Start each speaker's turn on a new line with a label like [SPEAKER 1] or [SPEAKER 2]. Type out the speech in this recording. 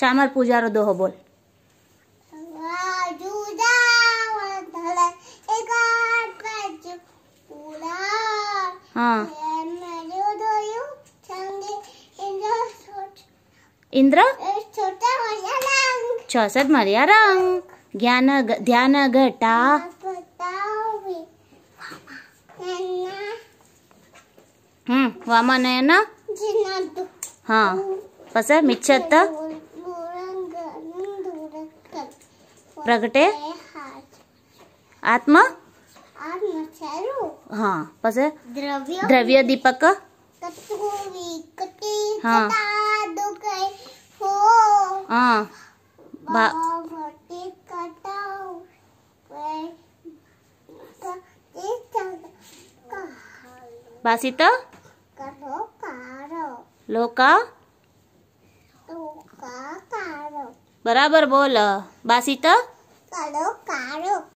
[SPEAKER 1] चामर पूजा रो दो हाँ इंद्र चौसठ मरिया रंग ज्ञान ध्यान घटा हम्म वामन हाँ पसंद प्रगटे
[SPEAKER 2] आत्मा हाँ द्रव्य द्रव्य दीपक
[SPEAKER 3] हाँ हाँ
[SPEAKER 4] बासित तो लोका
[SPEAKER 3] लोका
[SPEAKER 4] बराबर बोल बासी तो
[SPEAKER 3] कारो कारो